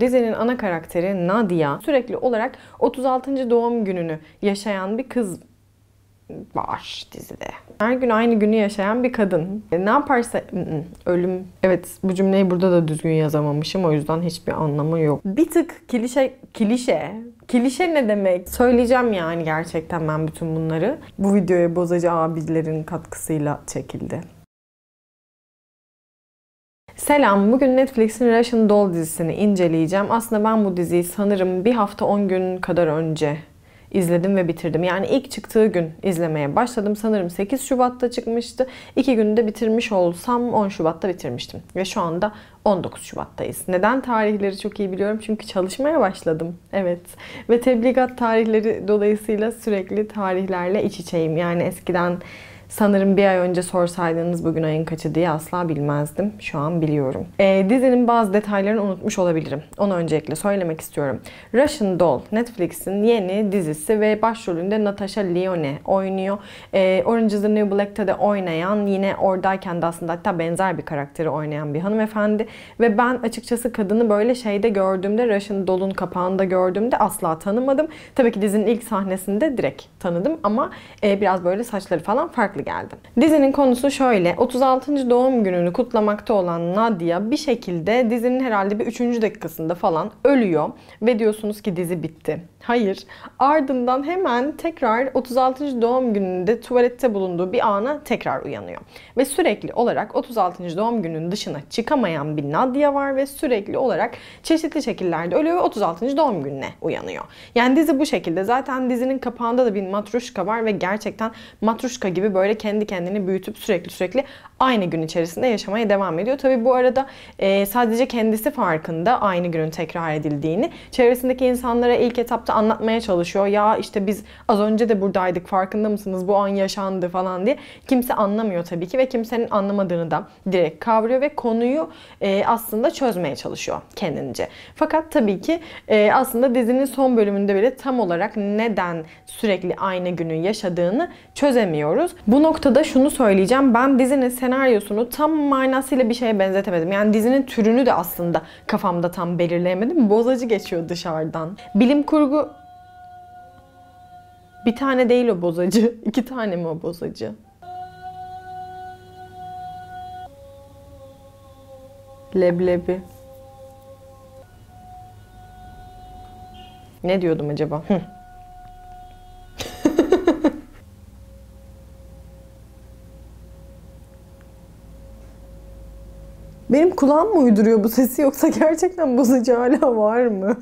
Dizinin ana karakteri Nadia sürekli olarak 36. doğum gününü yaşayan bir kız var dizide. Her gün aynı günü yaşayan bir kadın. E, ne yaparsa ölüm. Evet bu cümleyi burada da düzgün yazamamışım o yüzden hiçbir anlamı yok. Bir tık kilişe kilişe Kilişe ne demek? Söyleyeceğim yani gerçekten ben bütün bunları. Bu videoya bozacı abilerin katkısıyla çekildi. Selam, bugün Netflix'in Russian Doll dizisini inceleyeceğim. Aslında ben bu diziyi sanırım bir hafta 10 gün kadar önce izledim ve bitirdim. Yani ilk çıktığı gün izlemeye başladım. Sanırım 8 Şubat'ta çıkmıştı. 2 günde bitirmiş olsam 10 Şubat'ta bitirmiştim. Ve şu anda 19 Şubat'tayız. Neden tarihleri çok iyi biliyorum? Çünkü çalışmaya başladım. Evet. Ve tebligat tarihleri dolayısıyla sürekli tarihlerle iç içeyim. Yani eskiden Sanırım bir ay önce sorsaydınız bugün ayın kaçı diye asla bilmezdim. Şu an biliyorum. E, dizinin bazı detaylarını unutmuş olabilirim. Onu öncelikle söylemek istiyorum. Russian Doll Netflix'in yeni dizisi ve başrolünde Natasha Lyonne oynuyor. E, Orange is the New Black'te de oynayan yine oradayken de aslında hatta benzer bir karakteri oynayan bir hanımefendi. Ve ben açıkçası kadını böyle şeyde gördüğümde Russian Doll'un kapağında gördüğümde asla tanımadım. Tabii ki dizinin ilk sahnesinde direkt tanıdım ama e, biraz böyle saçları falan farklı farklı geldi. Dizinin konusu şöyle. 36. doğum gününü kutlamakta olan Nadia bir şekilde dizinin herhalde bir 3. dakikasında falan ölüyor ve diyorsunuz ki dizi bitti. Hayır. Ardından hemen tekrar 36. doğum gününde tuvalette bulunduğu bir ana tekrar uyanıyor. Ve sürekli olarak 36. doğum gününün dışına çıkamayan bir Nadia var ve sürekli olarak çeşitli şekillerde ölüyor ve 36. doğum gününe uyanıyor. Yani dizi bu şekilde. Zaten dizinin kapağında da bir matruşka var ve gerçekten matruşka gibi böyle böyle kendi kendini büyütüp sürekli sürekli aynı gün içerisinde yaşamaya devam ediyor. Tabii bu arada e, sadece kendisi farkında aynı günün tekrar edildiğini. Çevresindeki insanlara ilk etapta anlatmaya çalışıyor. Ya işte biz az önce de buradaydık farkında mısınız bu an yaşandı falan diye. Kimse anlamıyor tabii ki ve kimsenin anlamadığını da direkt kavruyor ve konuyu e, aslında çözmeye çalışıyor kendince. Fakat tabii ki e, aslında dizinin son bölümünde bile tam olarak neden sürekli aynı günü yaşadığını çözemiyoruz. Bu bu noktada şunu söyleyeceğim. Ben dizinin senaryosunu tam manasıyla bir şeye benzetemedim. Yani dizinin türünü de aslında kafamda tam belirleyemedim. Bozacı geçiyor dışarıdan. Bilim kurgu... Bir tane değil o bozacı. İki tane mi o bozacı? Leblebi. Ne diyordum acaba? Hı. Benim kulağım mı uyduruyor bu sesi yoksa gerçekten bozucu hala var mı?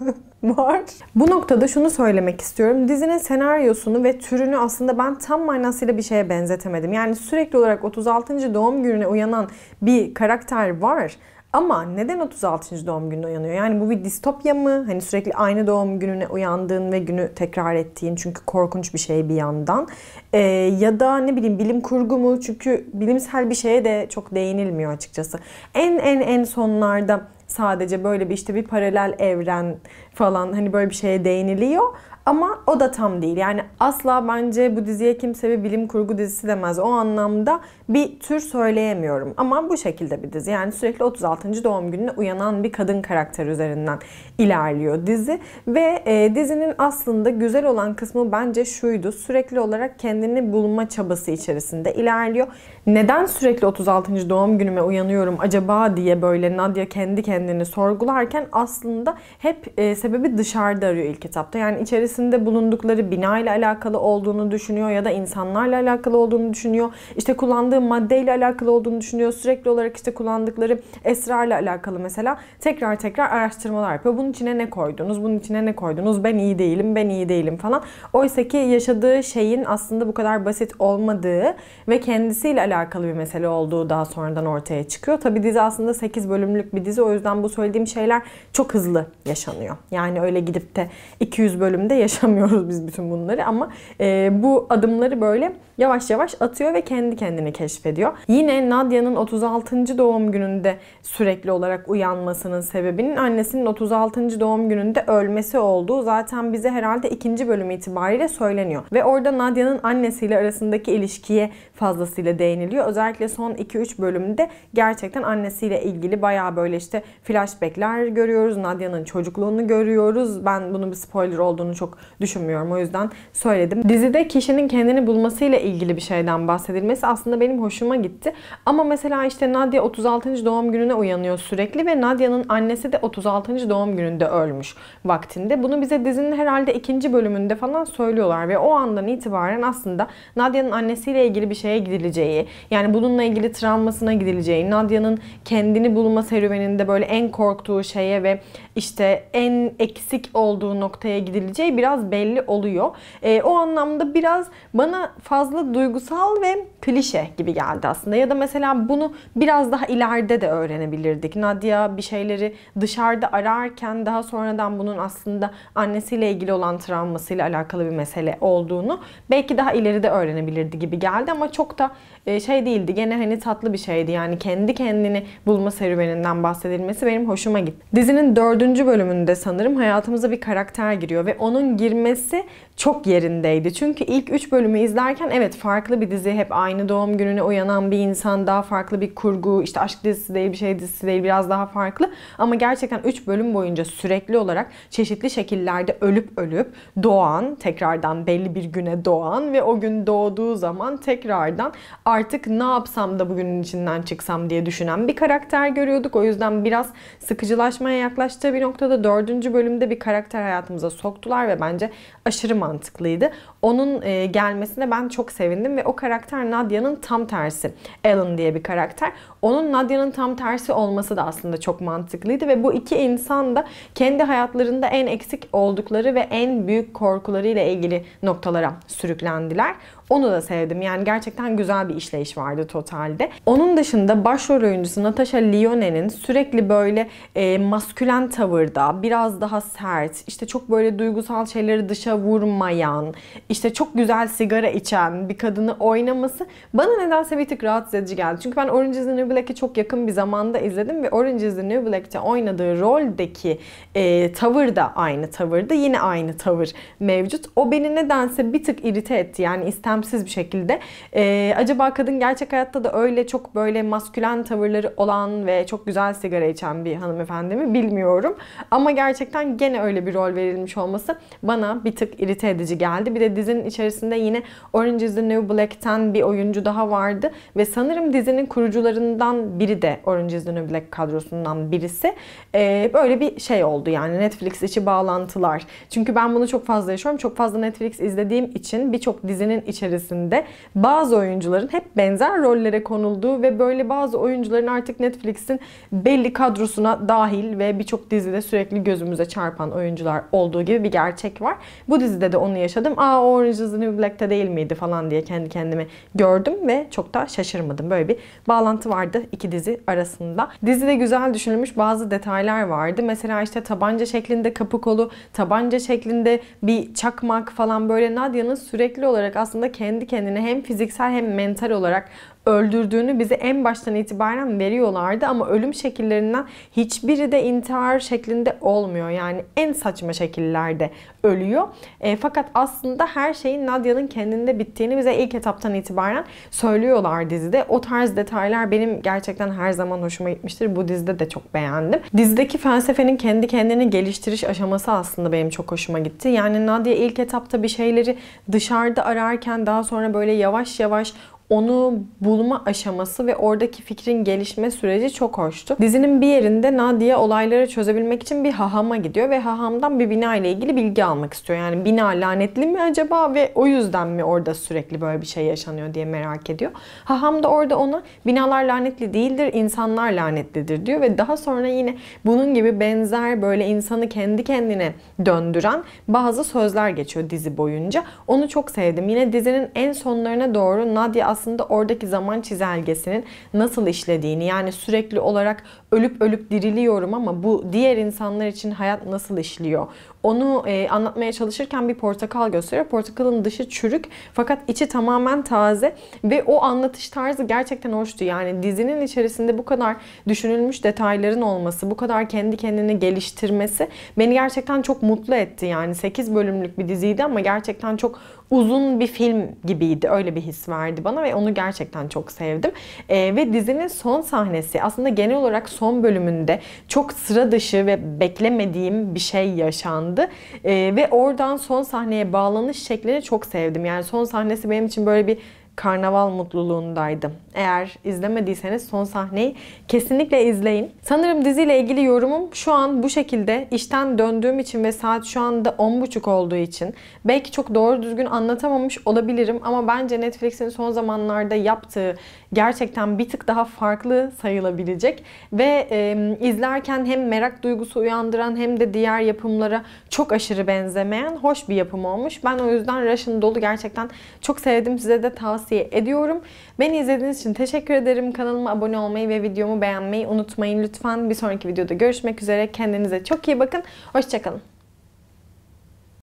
var. Bu noktada şunu söylemek istiyorum. Dizinin senaryosunu ve türünü aslında ben tam manasıyla bir şeye benzetemedim. Yani sürekli olarak 36. doğum gününe uyanan bir karakter var. Ama neden 36. doğum gününe uyanıyor? Yani bu bir distopya mı? Hani sürekli aynı doğum gününe uyandığın ve günü tekrar ettiğin çünkü korkunç bir şey bir yandan. Ee, ya da ne bileyim bilim kurgu mu? Çünkü bilimsel bir şeye de çok değinilmiyor açıkçası. En en en sonlarda sadece böyle bir işte bir paralel evren falan hani böyle bir şeye değiniliyor. Ama o da tam değil. Yani asla bence bu diziye kimse bir bilim kurgu dizisi demez. O anlamda bir tür söyleyemiyorum. Ama bu şekilde bir dizi. Yani sürekli 36. doğum gününe uyanan bir kadın karakter üzerinden ilerliyor dizi. Ve e, dizinin aslında güzel olan kısmı bence şuydu. Sürekli olarak kendini bulma çabası içerisinde ilerliyor. Neden sürekli 36. doğum günüme uyanıyorum acaba diye böyle Nadia kendi kendini sorgularken aslında hep e, sebebi dışarıda arıyor ilk etapta. Yani içerisinde içerisinde bulundukları bina ile alakalı olduğunu düşünüyor ya da insanlarla alakalı olduğunu düşünüyor. İşte kullandığı maddeyle alakalı olduğunu düşünüyor. Sürekli olarak işte kullandıkları esrarla alakalı mesela tekrar tekrar araştırmalar yapıyor. Bunun içine ne koydunuz? Bunun içine ne koydunuz? Ben iyi değilim, ben iyi değilim falan. Oysa ki yaşadığı şeyin aslında bu kadar basit olmadığı ve kendisiyle alakalı bir mesele olduğu daha sonradan ortaya çıkıyor. Tabi dizi aslında 8 bölümlük bir dizi. O yüzden bu söylediğim şeyler çok hızlı yaşanıyor. Yani öyle gidip de 200 bölümde yaşamıyoruz biz bütün bunları ama e, bu adımları böyle yavaş yavaş atıyor ve kendi kendini keşfediyor. Yine Nadia'nın 36. doğum gününde sürekli olarak uyanmasının sebebinin annesinin 36. doğum gününde ölmesi olduğu zaten bize herhalde ikinci bölüm itibariyle söyleniyor. Ve orada Nadia'nın annesiyle arasındaki ilişkiye fazlasıyla değiniliyor. Özellikle son 2-3 bölümde gerçekten annesiyle ilgili baya böyle işte flashbackler görüyoruz. Nadia'nın çocukluğunu görüyoruz. Ben bunun bir spoiler olduğunu çok düşünmüyorum. O yüzden söyledim. Dizide kişinin kendini bulmasıyla ilgili bir şeyden bahsedilmesi aslında benim hoşuma gitti. Ama mesela işte Nadia 36. doğum gününe uyanıyor sürekli ve Nadia'nın annesi de 36. doğum gününde ölmüş vaktinde. Bunu bize dizinin herhalde ikinci bölümünde falan söylüyorlar ve o andan itibaren aslında Nadia'nın annesiyle ilgili bir şeye gidileceği, yani bununla ilgili travmasına gidileceği, Nadia'nın kendini bulma serüveninde böyle en korktuğu şeye ve işte en eksik olduğu noktaya gidileceği bir biraz belli oluyor. E, o anlamda biraz bana fazla duygusal ve klişe gibi geldi aslında. Ya da mesela bunu biraz daha ileride de öğrenebilirdik. Nadia bir şeyleri dışarıda ararken daha sonradan bunun aslında annesiyle ilgili olan travmasıyla alakalı bir mesele olduğunu belki daha ileride öğrenebilirdi gibi geldi ama çok da e, şey değildi. Gene hani tatlı bir şeydi. Yani kendi kendini bulma serüveninden bahsedilmesi benim hoşuma gitti. Dizinin dördüncü bölümünde sanırım hayatımıza bir karakter giriyor ve onun girmesi çok yerindeydi. Çünkü ilk 3 bölümü izlerken evet farklı bir dizi. Hep aynı doğum gününe uyanan bir insan. Daha farklı bir kurgu. işte aşk dizisi değil bir şey dizisi değil. Biraz daha farklı. Ama gerçekten 3 bölüm boyunca sürekli olarak çeşitli şekillerde ölüp ölüp doğan, tekrardan belli bir güne doğan ve o gün doğduğu zaman tekrardan artık ne yapsam da bugünün içinden çıksam diye düşünen bir karakter görüyorduk. O yüzden biraz sıkıcılaşmaya yaklaştığı bir noktada 4. bölümde bir karakter hayatımıza soktular ve bence aşırı mantıklıydı. Onun e, gelmesine ben çok sevindim ve o karakter Nadia'nın tam tersi. Alan diye bir karakter. Onun Nadia'nın tam tersi olması da aslında çok mantıklıydı ve bu iki insan da kendi hayatlarında en eksik oldukları ve en büyük korkularıyla ilgili noktalara sürüklendiler. Onu da sevdim. Yani gerçekten güzel bir işleyiş vardı totalde. Onun dışında başrol oyuncusu Natasha Lyonne'nin sürekli böyle e, maskülen tavırda, biraz daha sert, işte çok böyle duygusal şeyleri dışa vurmayan, işte çok güzel sigara içen bir kadını oynaması bana nedense bir tık rahatsız edici geldi. Çünkü ben Orange is the New Black'i çok yakın bir zamanda izledim ve Orange is the New Black'te oynadığı roldeki e, tavır da aynı tavırda. Yine aynı tavır mevcut. O beni nedense bir tık irite etti. Yani isten sitemsiz bir şekilde. E, acaba kadın gerçek hayatta da öyle çok böyle maskülen tavırları olan ve çok güzel sigara içen bir hanımefendi mi bilmiyorum. Ama gerçekten gene öyle bir rol verilmiş olması bana bir tık irite edici geldi. Bir de dizinin içerisinde yine Orange is the New Black'ten bir oyuncu daha vardı ve sanırım dizinin kurucularından biri de Orange is the New Black kadrosundan birisi. Ee, böyle bir şey oldu yani Netflix içi bağlantılar. Çünkü ben bunu çok fazla yaşıyorum. Çok fazla Netflix izlediğim için birçok dizinin içerisinde içerisinde bazı oyuncuların hep benzer rollere konulduğu ve böyle bazı oyuncuların artık Netflix'in belli kadrosuna dahil ve birçok dizide sürekli gözümüze çarpan oyuncular olduğu gibi bir gerçek var. Bu dizide de onu yaşadım. Aa Orange is the New Black'te değil miydi falan diye kendi kendime gördüm ve çok da şaşırmadım. Böyle bir bağlantı vardı iki dizi arasında. Dizide güzel düşünülmüş bazı detaylar vardı. Mesela işte tabanca şeklinde kapı kolu, tabanca şeklinde bir çakmak falan böyle Nadia'nın sürekli olarak aslında kendi kendine hem fiziksel hem mental olarak öldürdüğünü bize en baştan itibaren veriyorlardı ama ölüm şekillerinden hiçbiri de intihar şeklinde olmuyor. Yani en saçma şekillerde ölüyor. E, fakat aslında her şeyin Nadia'nın kendinde bittiğini bize ilk etaptan itibaren söylüyorlar dizide. O tarz detaylar benim gerçekten her zaman hoşuma gitmiştir. Bu dizide de çok beğendim. Dizideki felsefenin kendi kendini geliştiriş aşaması aslında benim çok hoşuma gitti. Yani Nadia ilk etapta bir şeyleri dışarıda ararken daha sonra böyle yavaş yavaş onu bulma aşaması ve oradaki fikrin gelişme süreci çok hoştu. Dizinin bir yerinde Nadia olayları çözebilmek için bir hahama gidiyor ve hahamdan bir bina ile ilgili bilgi almak istiyor. Yani bina lanetli mi acaba ve o yüzden mi orada sürekli böyle bir şey yaşanıyor diye merak ediyor. Haham da orada ona binalar lanetli değildir, insanlar lanetlidir diyor ve daha sonra yine bunun gibi benzer böyle insanı kendi kendine döndüren bazı sözler geçiyor dizi boyunca. Onu çok sevdim. Yine dizinin en sonlarına doğru Nadia aslında aslında oradaki zaman çizelgesinin nasıl işlediğini yani sürekli olarak ölüp ölüp diriliyorum ama bu diğer insanlar için hayat nasıl işliyor? Onu e, anlatmaya çalışırken bir portakal gösteriyor. Portakalın dışı çürük fakat içi tamamen taze ve o anlatış tarzı gerçekten hoştu. Yani dizinin içerisinde bu kadar düşünülmüş detayların olması, bu kadar kendi kendini geliştirmesi beni gerçekten çok mutlu etti. Yani 8 bölümlük bir diziydi ama gerçekten çok uzun bir film gibiydi. Öyle bir his verdi bana ve onu gerçekten çok sevdim. E, ve dizinin son sahnesi aslında genel olarak son bölümünde çok sıra dışı ve beklemediğim bir şey yaşandı. E, ve oradan son sahneye bağlanış şeklini çok sevdim. Yani son sahnesi benim için böyle bir karnaval mutluluğundaydım. Eğer izlemediyseniz son sahneyi kesinlikle izleyin. Sanırım diziyle ilgili yorumum şu an bu şekilde. İşten döndüğüm için ve saat şu anda 10.30 olduğu için belki çok doğru düzgün anlatamamış olabilirim ama bence Netflix'in son zamanlarda yaptığı gerçekten bir tık daha farklı sayılabilecek ve e, izlerken hem merak duygusu uyandıran hem de diğer yapımlara çok aşırı benzemeyen hoş bir yapım olmuş. Ben o yüzden Russian dolu gerçekten çok sevdim. Size de tavsiye tavsiye ediyorum. Beni izlediğiniz için teşekkür ederim. Kanalıma abone olmayı ve videomu beğenmeyi unutmayın lütfen. Bir sonraki videoda görüşmek üzere. Kendinize çok iyi bakın. Hoşçakalın.